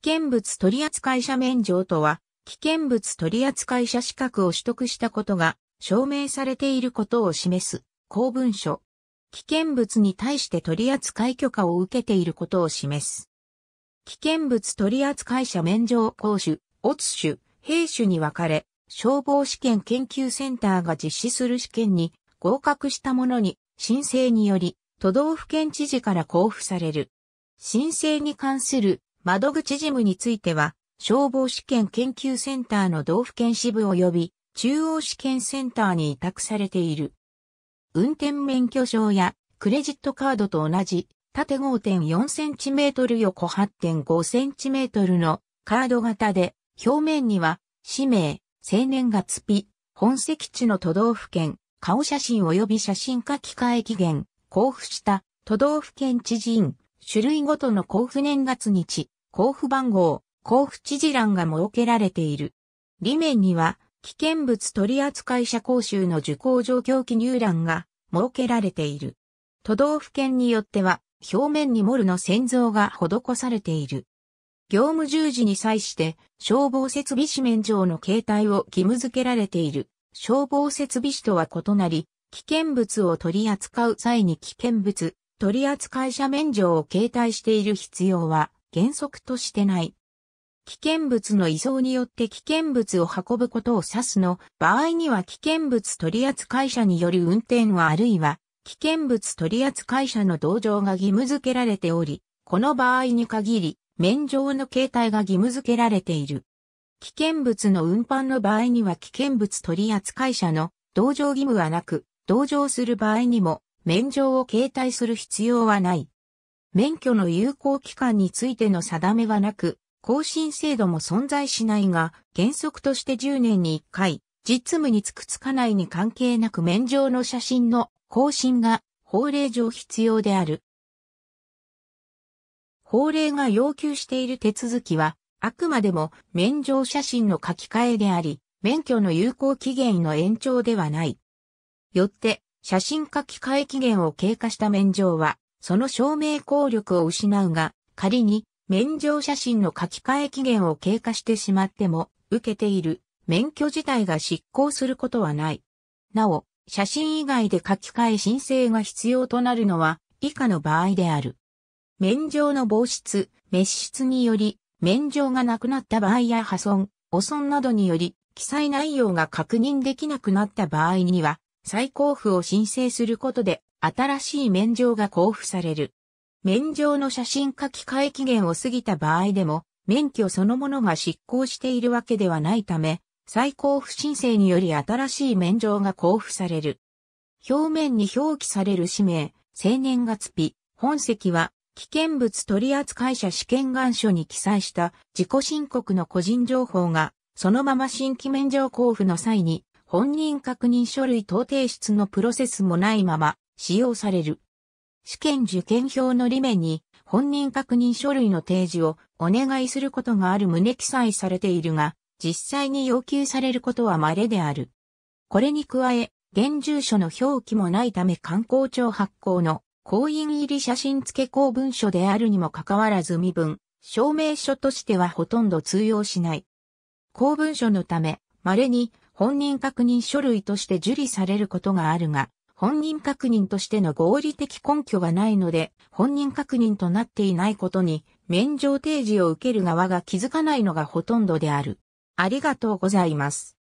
危険物取扱者免状とは、危険物取扱者資格を取得したことが証明されていることを示す公文書。危険物に対して取扱許可を受けていることを示す。危険物取扱者免状講主、オツ種、兵種に分かれ、消防試験研究センターが実施する試験に合格した者に申請により都道府県知事から交付される。申請に関する窓口事務については、消防試験研究センターの道府県支部及び中央試験センターに委託されている。運転免許証やクレジットカードと同じ縦 5.4cm 横 8.5cm のカード型で表面には氏名、生年月日、本籍地の都道府県、顔写真及び写真書き換え期限、交付した都道府県知人、種類ごとの交付年月日、交付番号、交付知事欄が設けられている。裏面には、危険物取扱者講習の受講状況記入欄が設けられている。都道府県によっては、表面にモルの洗像が施されている。業務従事に際して、消防設備士免状の形態を義務付けられている。消防設備士とは異なり、危険物を取り扱う際に危険物、取扱者免状を携帯している必要は原則としてない。危険物の移送によって危険物を運ぶことを指すの場合には危険物取扱者による運転はあるいは危険物取扱者の同情が義務付けられており、この場合に限り免状の形態が義務付けられている。危険物の運搬の場合には危険物取扱者の同情義務はなく、同情する場合にも免状を携帯する必要はない。免許の有効期間についての定めはなく、更新制度も存在しないが、原則として10年に1回、実務につくつかないに関係なく免状の写真の更新が法令上必要である。法令が要求している手続きは、あくまでも免状写真の書き換えであり、免許の有効期限の延長ではない。よって、写真書き換え期限を経過した免状は、その証明効力を失うが、仮に免状写真の書き換え期限を経過してしまっても、受けている免許自体が失効することはない。なお、写真以外で書き換え申請が必要となるのは以下の場合である。免状の防湿、滅失により、免状がなくなった場合や破損、汚損などにより、記載内容が確認できなくなった場合には、再交付を申請することで新しい免状が交付される。免状の写真書き換え期限を過ぎた場合でも、免許そのものが失効しているわけではないため、再交付申請により新しい免状が交付される。表面に表記される氏名、生年月日、本籍は、危険物取扱者試験願書に記載した自己申告の個人情報が、そのまま新規免状交付の際に、本人確認書類等提出のプロセスもないまま、使用される。試験受験票の裏面に本人確認書類の提示をお願いすることがある旨記載されているが、実際に要求されることは稀である。これに加え、現住所の表記もないため観光庁発行の公印入り写真付公文書であるにもかかわらず身分、証明書としてはほとんど通用しない。公文書のため、稀に本人確認書類として受理されることがあるが、本人確認としての合理的根拠がないので、本人確認となっていないことに、免状提示を受ける側が気づかないのがほとんどである。ありがとうございます。